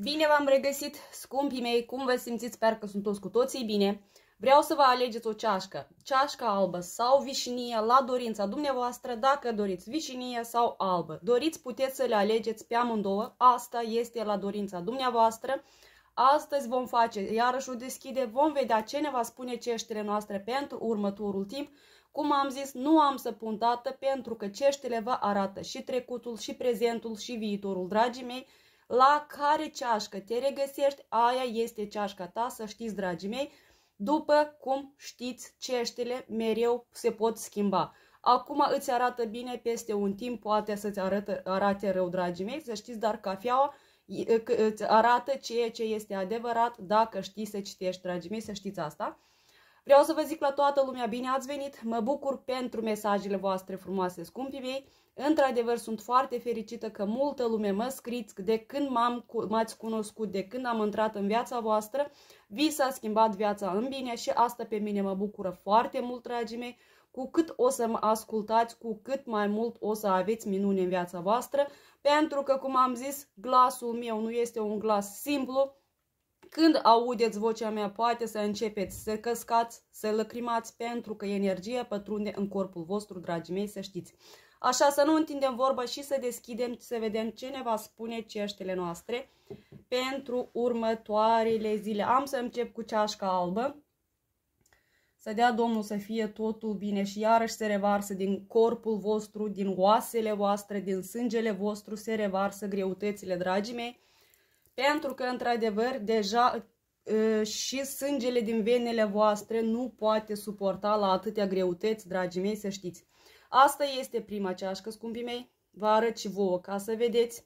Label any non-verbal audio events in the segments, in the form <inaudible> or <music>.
Bine v-am regăsit, scumpii mei, cum vă simțiți? Sper că toți cu toții bine. Vreau să vă alegeți o ceașcă, ceașca albă sau vișinie la dorința dumneavoastră, dacă doriți vișinie sau albă. Doriți, puteți să le alegeți pe amândouă, asta este la dorința dumneavoastră. Astăzi vom face iarăși o deschide, vom vedea ce ne va spune ceștile noastre pentru următorul timp. Cum am zis, nu am să pun dată pentru că ceștile vă arată și trecutul, și prezentul, și viitorul, dragii mei la care ceașcă te regăsești, aia este ceașca ta, să știți, dragii mei, după cum știți, ceștile mereu se pot schimba. Acum îți arată bine, peste un timp poate să-ți arate, arate rău, dragii mei, să știți, dar cafeaua îți arată ceea ce este adevărat dacă știi să citești, dragii mei, să știți asta. Vreau să vă zic la toată lumea bine ați venit, mă bucur pentru mesajele voastre frumoase, scumpii mei, Într-adevăr, sunt foarte fericită că multă lume mă scriți de când m-am, ați cunoscut, de când am intrat în viața voastră, vi s-a schimbat viața în bine și asta pe mine mă bucură foarte mult, dragii mei. Cu cât o să mă ascultați, cu cât mai mult o să aveți minune în viața voastră, pentru că, cum am zis, glasul meu nu este un glas simplu, când audeți vocea mea, poate să începeți să căscați, să lăcrimați, pentru că energia pătrunde în corpul vostru, dragii mei, să știți. Așa să nu întindem vorba și să deschidem, să vedem ce ne va spune ceștele noastre pentru următoarele zile. Am să încep cu ceașca albă. Să dea Domnul să fie totul bine și iarăși se revarsă din corpul vostru, din oasele voastre, din sângele vostru, se revarsă greutățile, dragii mei. Pentru că, într-adevăr, deja ă, și sângele din venele voastre nu poate suporta la atâtea greutăți, dragii mei, să știți. Asta este prima ceașcă, scumpii mei. Vă arăt și vouă ca să vedeți.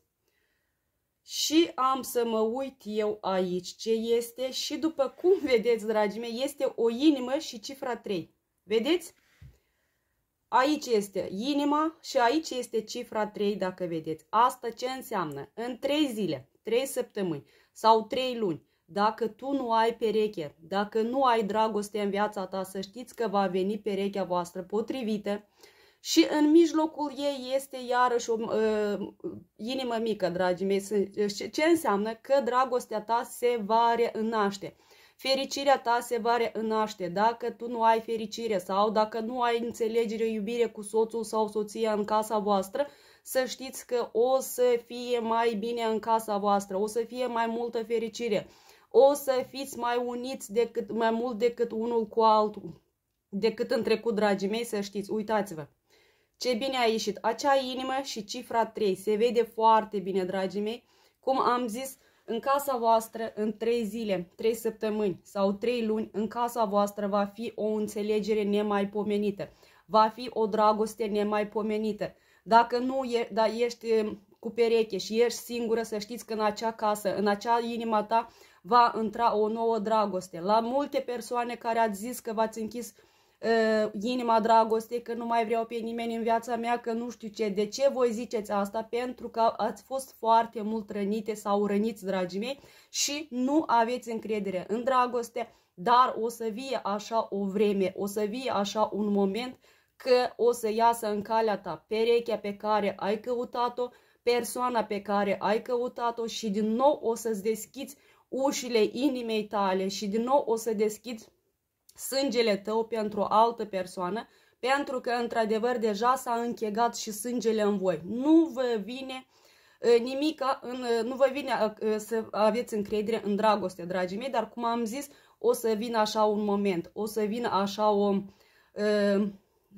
Și am să mă uit eu aici ce este și după cum <laughs> vedeți, dragii mei, este o inimă și cifra 3. Vedeți? Aici este inima și aici este cifra 3, dacă vedeți. Asta ce înseamnă? În 3 zile, 3 săptămâni sau 3 luni, dacă tu nu ai pereche, dacă nu ai dragoste în viața ta, să știți că va veni perechea voastră potrivită, și în mijlocul ei este iarăși o uh, inimă mică, dragii mei. Uh, ce înseamnă? Că dragostea ta se va reînnaște. Fericirea ta se va reînnaște. Dacă tu nu ai fericire sau dacă nu ai înțelegere, iubire cu soțul sau soția în casa voastră, să știți că o să fie mai bine în casa voastră, o să fie mai multă fericire, o să fiți mai uniți decât, mai mult decât unul cu altul, decât în trecut, dragii mei, să știți, uitați-vă. Ce bine a ieșit acea inimă și cifra 3. Se vede foarte bine, dragii mei. Cum am zis, în casa voastră, în 3 zile, 3 săptămâni sau 3 luni, în casa voastră va fi o înțelegere nemaipomenită. Va fi o dragoste nemaipomenită. Dacă nu e, da, ești um, cu pereche și ești singură, să știți că în acea casă, în acea inima ta va intra o nouă dragoste. La multe persoane care ați zis că v-ați închis uh, Uh, inima dragoste, că nu mai vreau pe nimeni în viața mea, că nu știu ce. De ce voi ziceți asta? Pentru că ați fost foarte mult rănite sau răniți, dragii mei, și nu aveți încredere în dragoste, dar o să vie așa o vreme, o să vie așa un moment că o să iasă în calea ta perechea pe care ai căutat-o, persoana pe care ai căutat-o și din nou o să-ți deschiți ușile inimei tale și din nou o să deschizi sângele tău pentru o altă persoană, pentru că, într-adevăr, deja s-a închegat și sângele în voi. Nu vă vine nimic, nu vă vine să aveți încredere în dragoste, dragii mei, dar, cum am zis, o să vină așa un moment, o să vină așa o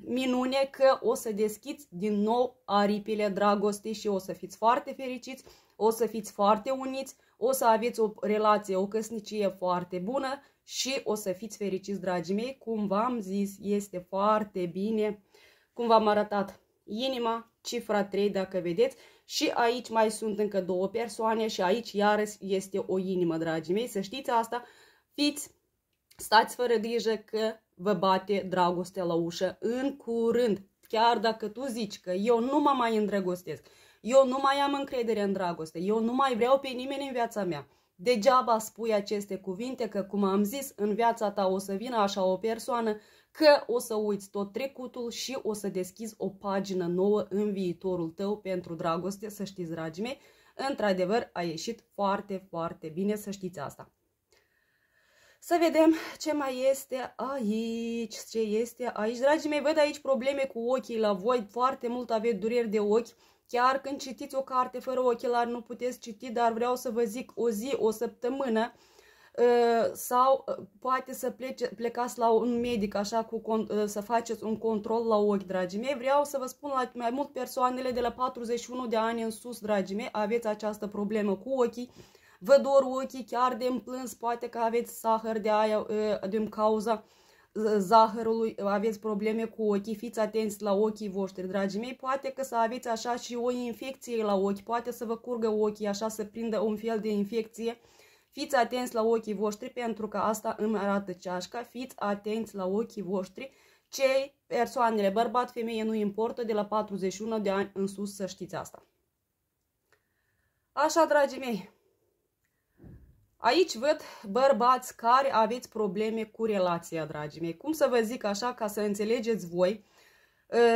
minune că o să deschiți din nou aripile dragostei și o să fiți foarte fericiți, o să fiți foarte uniți, o să aveți o relație, o căsnicie foarte bună și o să fiți fericiți, dragii mei. Cum v-am zis, este foarte bine, cum v-am arătat inima, cifra 3 dacă vedeți. Și aici mai sunt încă două persoane și aici iarăși este o inimă, dragii mei. Să știți asta, fiți, stați fără grijă că vă bate dragostea la ușă în curând. Chiar dacă tu zici că eu nu mă mai îndrăgostesc, eu nu mai am încredere în dragoste, eu nu mai vreau pe nimeni în viața mea. Degeaba spui aceste cuvinte că, cum am zis, în viața ta o să vină așa o persoană că o să uiți tot trecutul și o să deschizi o pagină nouă în viitorul tău pentru dragoste, să știți, dragii mei. Într-adevăr, a ieșit foarte, foarte bine, să știți asta. Să vedem ce mai este aici, ce este aici. Dragii mei, văd aici probleme cu ochii la voi, foarte mult aveți dureri de ochi Chiar când citiți o carte fără ochelari, nu puteți citi, dar vreau să vă zic o zi, o săptămână, ă, sau ă, poate să plece, plecați la un medic așa cu, ă, să faceți un control la ochi, dragii mei. Vreau să vă spun la mai mult persoanele de la 41 de ani în sus, dragii mei, aveți această problemă cu ochii. Vă dor ochii chiar de plâns, poate că aveți sahăr de aia din cauza uh, zahărului, aveți probleme cu ochii, fiți atenți la ochii voștri, dragii mei, poate că să aveți așa și o infecție la ochi, poate să vă curgă ochii, așa să prindă un fel de infecție, fiți atenți la ochii voștri, pentru că asta îmi arată ceașca, fiți atenți la ochii voștri, cei persoanele, bărbat, femeie, nu importă, de la 41 de ani în sus să știți asta. Așa, dragii mei, Aici văd bărbați care aveți probleme cu relația, dragii mei. Cum să vă zic așa, ca să înțelegeți voi,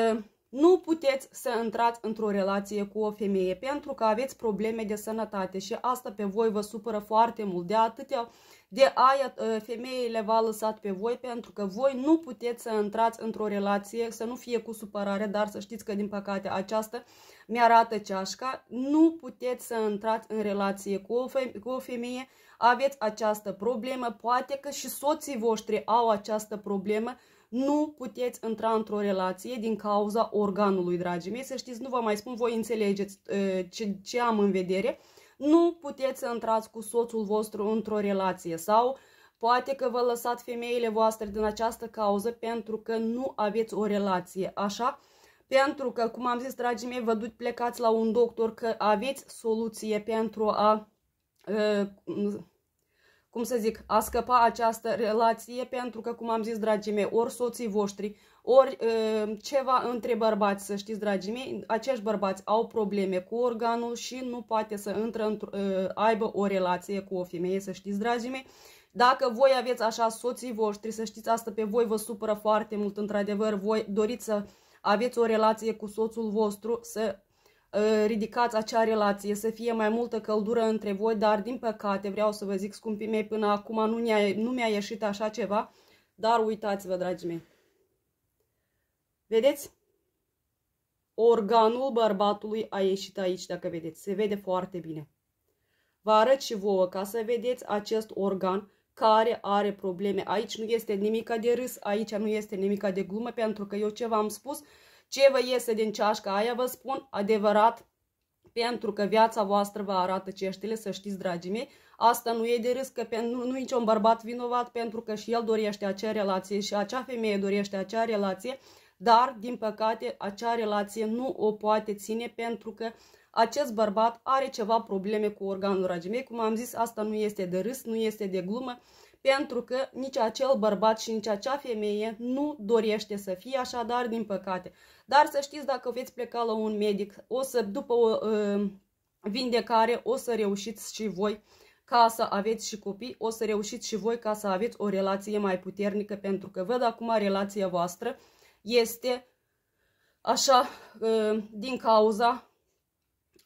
ă, nu puteți să intrați într-o relație cu o femeie pentru că aveți probleme de sănătate și asta pe voi vă supără foarte mult. De atâtea de aia ă, femeile v-a lăsat pe voi pentru că voi nu puteți să intrați într-o relație, să nu fie cu supărare, dar să știți că din păcate aceasta mi-arată ceașca, nu puteți să intrați în relație cu o femeie, cu o femeie aveți această problemă, poate că și soții voștri au această problemă, nu puteți intra într-o relație din cauza organului, dragii mei. Să știți, nu vă mai spun, voi înțelegeți ă, ce, ce am în vedere. Nu puteți să intrați cu soțul vostru într-o relație sau poate că vă lăsați femeile voastre din această cauză pentru că nu aveți o relație, așa? Pentru că, cum am zis, dragii mei, vă duc, plecați la un doctor că aveți soluție pentru a cum să zic, a scăpa această relație pentru că, cum am zis, dragii mei, ori soții voștri, ori ă, ceva între bărbați, să știți, dragii mei, acești bărbați au probleme cu organul și nu poate să intră, aibă o relație cu o femeie, să știți, dragii mei. Dacă voi aveți așa soții voștri, să știți asta pe voi vă supără foarte mult, într-adevăr, voi doriți să aveți o relație cu soțul vostru, să Ă, ridicați acea relație, să fie mai multă căldură între voi, dar din păcate, vreau să vă zic, scumpii mei, până acum nu, nu mi-a ieșit așa ceva, dar uitați-vă, dragii mei. Vedeți? Organul bărbatului a ieșit aici, dacă vedeți. Se vede foarte bine. Vă arăt și vouă ca să vedeți acest organ care are probleme. Aici nu este nimica de râs, aici nu este nimica de glumă, pentru că eu ce v-am spus, ce vă iese din ceașca aia, vă spun, adevărat, pentru că viața voastră vă arată ceștile, să știți, dragii mei, asta nu e de risc, că nu, nu niciun bărbat vinovat, pentru că și el dorește acea relație și acea femeie dorește acea relație, dar, din păcate, acea relație nu o poate ține pentru că acest bărbat are ceva probleme cu organul, dragii mei. Cum am zis, asta nu este de râs, nu este de glumă, pentru că nici acel bărbat și nici acea femeie nu dorește să fie, așadar, din păcate. Dar să știți, dacă veți pleca la un medic, o să, după o uh, vindecare, o să reușiți și voi ca să aveți și copii, o să reușiți și voi ca să aveți o relație mai puternică, pentru că văd acum relația voastră este așa uh, din cauza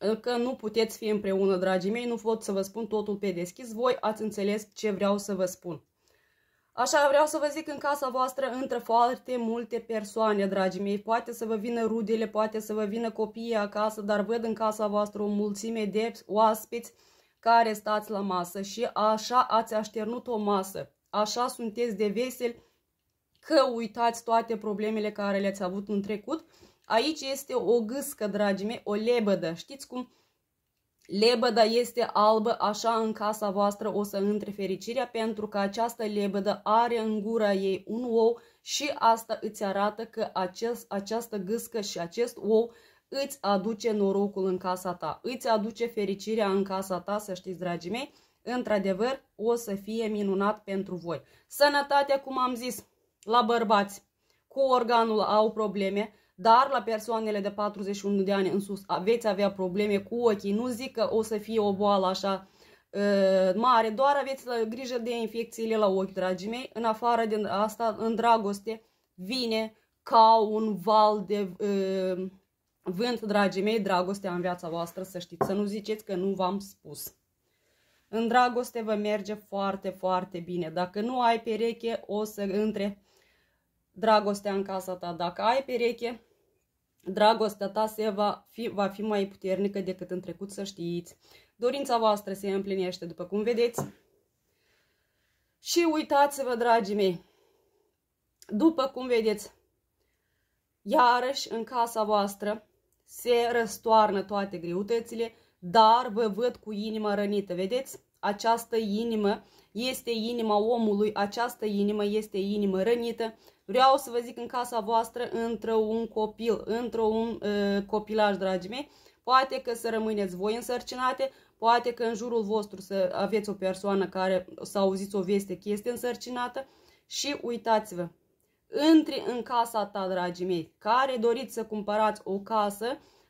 uh, că nu puteți fi împreună, dragii mei, nu pot să vă spun totul pe deschis, voi ați înțeles ce vreau să vă spun. Așa vreau să vă zic, în casa voastră intră foarte multe persoane, dragii mei. Poate să vă vină rudele, poate să vă vină copiii acasă, dar văd în casa voastră o mulțime de oaspeți care stați la masă și așa ați așternut o masă. Așa sunteți de veseli că uitați toate problemele care le-ați avut în trecut. Aici este o gâscă, dragii mei, o lebădă. Știți cum Lebăda este albă, așa în casa voastră o să între fericirea, pentru că această lebădă are în gura ei un ou și asta îți arată că acest, această gâscă și acest ou îți aduce norocul în casa ta, îți aduce fericirea în casa ta, să știți, dragii mei, într-adevăr, o să fie minunat pentru voi. Sănătatea, cum am zis, la bărbați, cu organul au probleme, dar la persoanele de 41 de ani în sus veți avea probleme cu ochii. Nu zic că o să fie o boală așa mare, doar aveți grijă de infecțiile la ochi, dragii mei. În afară de asta, în dragoste, vine ca un val de vânt, dragii mei, dragostea în viața voastră, să știți, să nu ziceți că nu v-am spus. În dragoste vă merge foarte, foarte bine. Dacă nu ai pereche, o să între dragostea în casa ta. Dacă ai pereche, dragostea ta se va, fi, va fi mai puternică decât în trecut, să știți. Dorința voastră se împlinește, după cum vedeți. Și uitați-vă, dragii mei, după cum vedeți, iarăși în casa voastră se răstoarnă toate greutățile, dar vă văd cu inima rănită, vedeți? această inimă este inima omului, această inimă este inimă rănită. Vreau să vă zic în casa voastră într-un copil, într-un uh, ă, copilaj, dragii mei, poate că să rămâneți voi însărcinate, poate că în jurul vostru să aveți o persoană care să auziți o veste că este însărcinată și uitați-vă, intri în casa ta, dragii mei, care doriți să cumpărați o casă,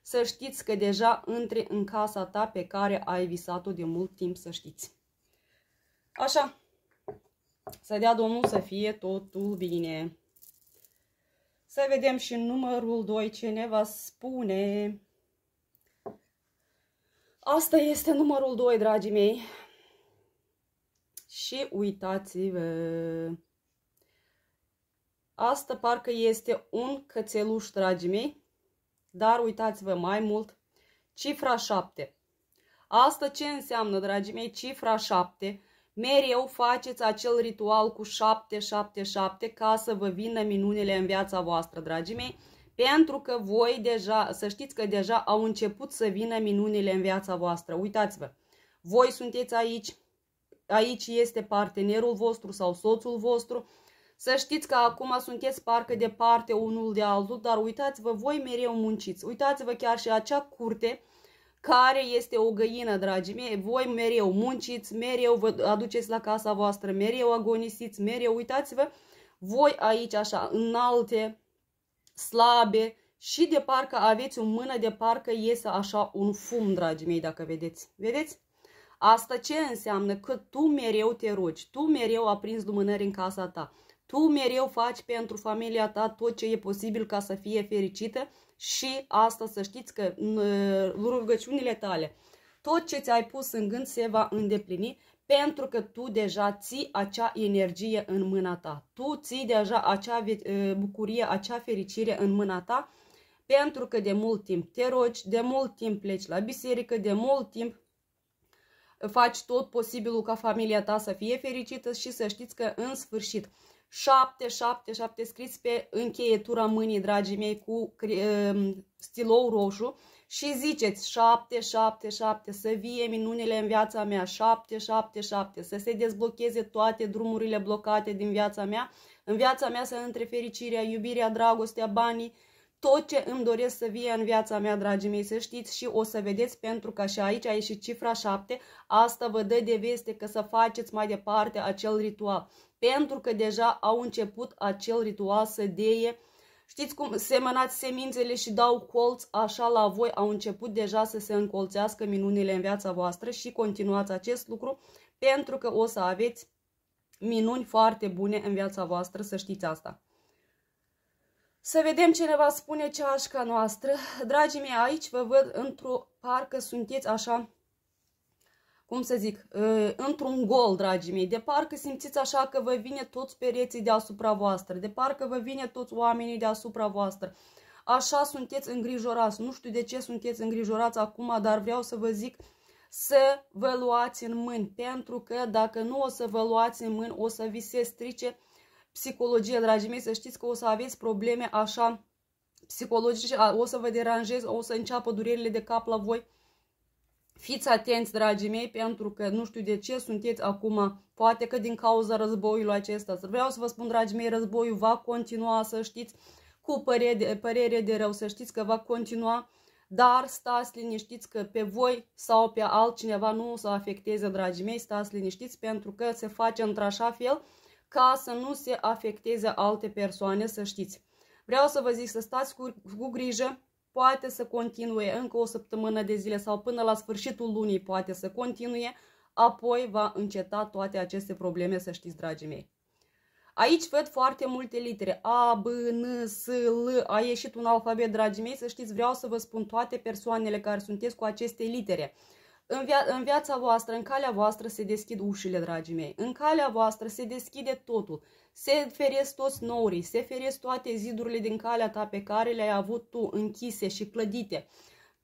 să știți că deja între în casa ta pe care ai visat-o de mult timp să știți. Așa, să dea Domnul să fie totul bine. Să vedem și numărul 2 ce ne va spune. Asta este numărul 2, dragii mei. Și uitați-vă. Asta parcă este un cățeluș, dragii mei dar uitați-vă mai mult. Cifra 7. Asta ce înseamnă, dragii mei, cifra 7? Mereu faceți acel ritual cu 777 ca să vă vină minunile în viața voastră, dragii mei, pentru că voi deja, să știți că deja au început să vină minunile în viața voastră. Uitați-vă, voi sunteți aici, aici este partenerul vostru sau soțul vostru, să știți că acum sunteți parcă departe unul de altul, dar uitați-vă, voi mereu munciți. Uitați-vă chiar și acea curte care este o găină, dragii mei. Voi mereu munciți, mereu vă aduceți la casa voastră, mereu agonisiți, mereu uitați-vă. Voi aici așa, înalte, slabe și de parcă aveți o mână de parcă iese așa un fum, dragii mei, dacă vedeți. Vedeți? Asta ce înseamnă? Că tu mereu te rogi, tu mereu aprinzi lumânări în casa ta. Tu mereu faci pentru familia ta tot ce e posibil ca să fie fericită și asta să știți că uh, rugăciunile tale, tot ce ți-ai pus în gând se va îndeplini pentru că tu deja ții acea energie în mâna ta. Tu ții deja acea uh, bucurie, acea fericire în mâna ta pentru că de mult timp te rogi, de mult timp pleci la biserică, de mult timp faci tot posibilul ca familia ta să fie fericită și să știți că în sfârșit 7, 7, 7 scris pe încheietura mâinii, dragii mei, cu ehm, stilou roșu și ziceți 7, 7, 7, să vie minunile în viața mea, 7, 7, 7, să se dezblocheze toate drumurile blocate din viața mea, în viața mea să între fericirea, iubirea, dragostea, banii, tot ce îmi doresc să fie în viața mea, dragii mei, să știți și o să vedeți, pentru că și aici a ieșit cifra 7, asta vă dă de veste că să faceți mai departe acel ritual, pentru că deja au început acel ritual să deie, știți cum semănați semințele și dau colț, așa la voi au început deja să se încolțească minunile în viața voastră și continuați acest lucru, pentru că o să aveți minuni foarte bune în viața voastră, să știți asta. Să vedem ce ne va spune ceașca noastră. Dragii mei, aici vă văd într-o parcă sunteți așa, cum să zic, ă, într-un gol, dragii mei. De parcă simțiți așa că vă vine toți pereții deasupra voastră, de parcă vă vine toți oamenii deasupra voastră. Așa sunteți îngrijorați. Nu știu de ce sunteți îngrijorați acum, dar vreau să vă zic să vă luați în mâini, pentru că dacă nu o să vă luați în mâini, o să vi se strice psihologie, dragii mei, să știți că o să aveți probleme așa psihologice, o să vă deranjez, o să înceapă durerile de cap la voi. Fiți atenți, dragii mei, pentru că nu știu de ce sunteți acum, poate că din cauza războiului acesta. Vreau să vă spun, dragii mei, războiul va continua, să știți, cu părere de, părere de rău, să știți că va continua, dar stați liniștiți că pe voi sau pe altcineva nu o să afecteze, dragii mei, stați liniștiți pentru că se face într-așa fel ca să nu se afecteze alte persoane, să știți. Vreau să vă zic să stați cu, cu grijă, poate să continue încă o săptămână de zile sau până la sfârșitul lunii poate să continue, apoi va înceta toate aceste probleme, să știți, dragii mei. Aici văd foarte multe litere. A, B, N, S, L. A ieșit un alfabet, dragii mei. Să știți, vreau să vă spun toate persoanele care sunteți cu aceste litere. În, via- în viața voastră, în calea voastră se deschid ușile, dragii mei. În calea voastră se deschide totul. Se feresc toți nourii, se feresc toate zidurile din calea ta pe care le-ai avut tu închise și clădite.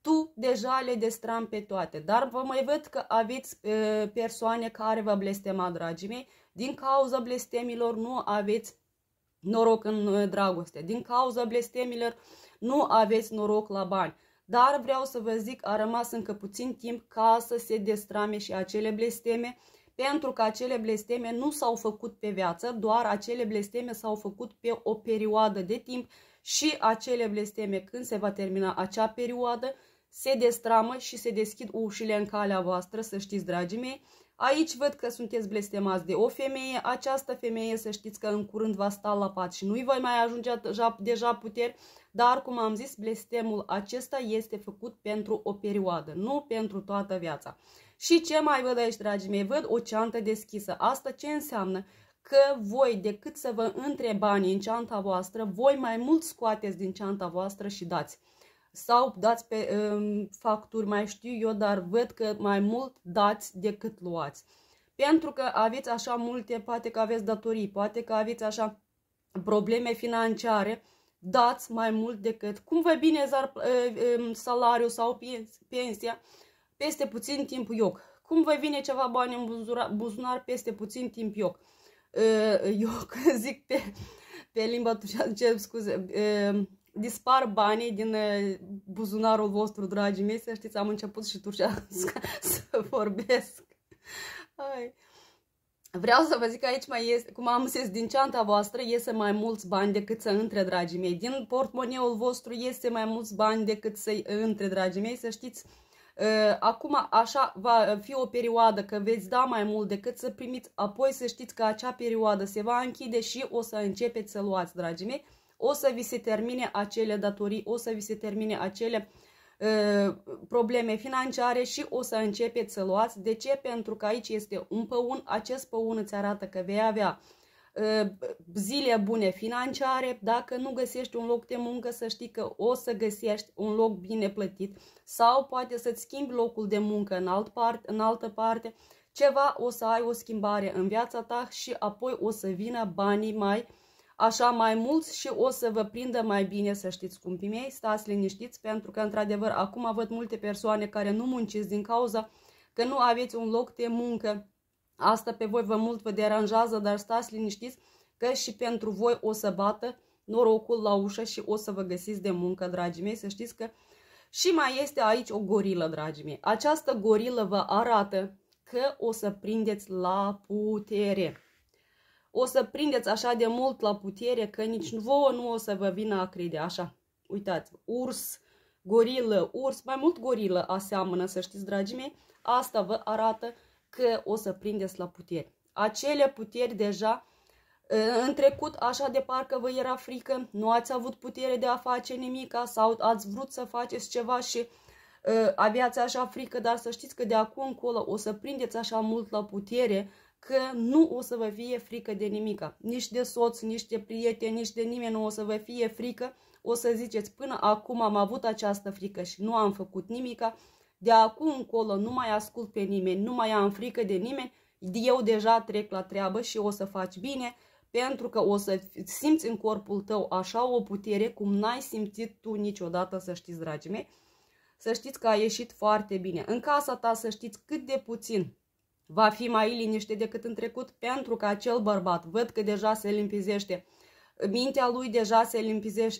Tu deja le destram pe toate, dar vă mai văd că aveți e, persoane care vă blestema, dragii mei. Din cauza blestemilor nu aveți noroc în dragoste. Din cauza blestemilor nu aveți noroc la bani. Dar vreau să vă zic, a rămas încă puțin timp ca să se destrame și acele blesteme, pentru că acele blesteme nu s-au făcut pe viață, doar acele blesteme s-au făcut pe o perioadă de timp și acele blesteme, când se va termina acea perioadă, se destramă și se deschid ușile în calea voastră, să știți, dragii mei, Aici văd că sunteți blestemați de o femeie. Această femeie să știți că în curând va sta la pat și nu-i voi mai ajunge deja puteri, dar cum am zis, blestemul acesta este făcut pentru o perioadă, nu pentru toată viața. Și ce mai văd aici, dragii mei? Văd o ceantă deschisă. Asta ce înseamnă? Că voi, decât să vă între banii în ceanta voastră, voi mai mult scoateți din ceanta voastră și dați sau dați pe um, facturi, mai știu eu, dar văd că mai mult dați decât luați. Pentru că aveți așa multe, poate că aveți datorii, poate că aveți așa probleme financiare, dați mai mult decât cum vă bine zar, uh, um, salariul sau pensia, peste puțin timp yoc. Cum vă vine ceva bani în buzunar, peste puțin timp yoc. Eu uh, <laughs> zic pe, pe limba, <laughs> ce scuze, um, dispar banii din buzunarul vostru, dragii mei, să știți, am început și turcea <laughs> să vorbesc. Ai. Vreau să vă zic că aici mai este, cum am zis, din ceanta voastră iese mai mulți bani decât să între, dragii mei. Din portmoneul vostru iese mai mulți bani decât să între, dragii mei, să știți. Acum așa va fi o perioadă că veți da mai mult decât să primiți, apoi să știți că acea perioadă se va închide și o să începeți să luați, dragii mei o să vi se termine acele datorii, o să vi se termine acele probleme financiare și o să începeți să luați. De ce? Pentru că aici este un păun, acest păun îți arată că vei avea zile bune financiare, dacă nu găsești un loc de muncă, să știi că o să găsești un loc bine plătit sau poate să-ți schimbi locul de muncă în, alt part, în altă parte, ceva o să ai o schimbare în viața ta și apoi o să vină banii mai așa mai mulți și o să vă prindă mai bine, să știți, cum mei, stați liniștiți, pentru că, într-adevăr, acum văd multe persoane care nu munciți din cauza că nu aveți un loc de muncă. Asta pe voi vă mult vă deranjează, dar stați liniștiți că și pentru voi o să bată norocul la ușă și o să vă găsiți de muncă, dragii mei, să știți că și mai este aici o gorilă, dragii mei. Această gorilă vă arată că o să prindeți la putere o să prindeți așa de mult la putere că nici vouă nu o să vă vină a crede așa. Uitați, urs, gorilă, urs, mai mult gorilă aseamănă, să știți, dragii mei, asta vă arată că o să prindeți la putere. Acele puteri deja în trecut, așa de parcă vă era frică, nu ați avut putere de a face nimica sau ați vrut să faceți ceva și ă, aveați așa frică, dar să știți că de acum încolo o să prindeți așa mult la putere că nu o să vă fie frică de nimic, Nici de soț, nici de prieteni, nici de nimeni nu o să vă fie frică. O să ziceți, până acum am avut această frică și nu am făcut nimica, de acum încolo nu mai ascult pe nimeni, nu mai am frică de nimeni, eu deja trec la treabă și o să faci bine, pentru că o să simți în corpul tău așa o putere cum n-ai simțit tu niciodată, să știți, dragii mei, să știți că a ieșit foarte bine. În casa ta să știți cât de puțin va fi mai liniște decât în trecut pentru că acel bărbat văd că deja se limpizește. Mintea lui deja se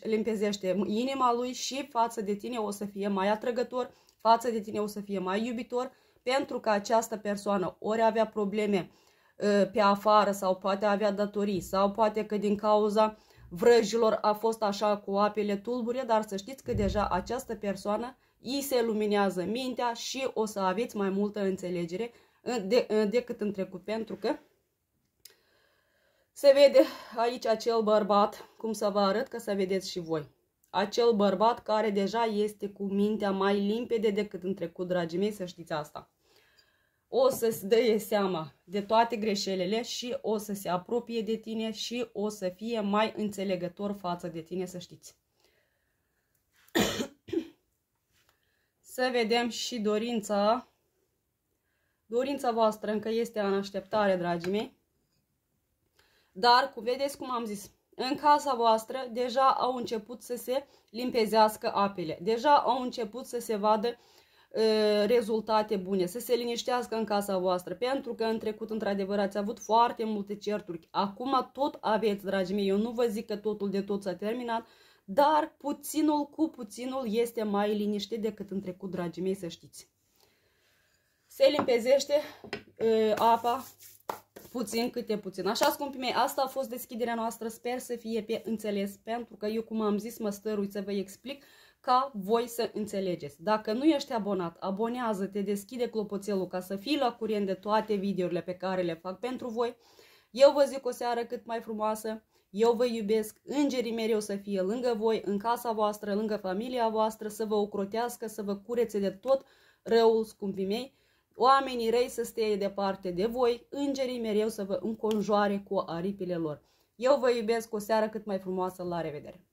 limpezește inima lui și față de tine o să fie mai atrăgător, față de tine o să fie mai iubitor, pentru că această persoană ori avea probleme uh, pe afară sau poate avea datorii sau poate că din cauza vrăjilor a fost așa cu apele tulbure, dar să știți că deja această persoană îi se luminează mintea și o să aveți mai multă înțelegere de, decât în trecut, pentru că se vede aici acel bărbat, cum să vă arăt, că să vedeți și voi. Acel bărbat care deja este cu mintea mai limpede decât în trecut, dragii mei, să știți asta. O să-ți dăie seama de toate greșelile și o să se apropie de tine și o să fie mai înțelegător față de tine, să știți. <coughs> să vedem și dorința Dorința voastră încă este în așteptare, dragii mei. Dar, cu vedeți cum am zis, în casa voastră deja au început să se limpezească apele. Deja au început să se vadă ă, rezultate bune, să se liniștească în casa voastră, pentru că în trecut, într-adevăr, ați avut foarte multe certuri. Acum tot aveți, dragii mei, eu nu vă zic că totul de tot s-a terminat, dar puținul cu puținul este mai liniște decât în trecut, dragii mei, să știți se limpezește e, apa puțin câte puțin. Așa, scumpii mei, asta a fost deschiderea noastră. Sper să fie pe înțeles, pentru că eu, cum am zis, mă stărui să vă explic ca voi să înțelegeți. Dacă nu ești abonat, abonează-te, deschide clopoțelul ca să fii la curent de toate videourile pe care le fac pentru voi. Eu vă zic o seară cât mai frumoasă, eu vă iubesc, îngerii mereu să fie lângă voi, în casa voastră, lângă familia voastră, să vă ocrotească, să vă curețe de tot răul, scumpii mei, oamenii rei să stea departe de voi, îngerii mereu să vă înconjoare cu aripile lor. Eu vă iubesc o seară cât mai frumoasă, la revedere!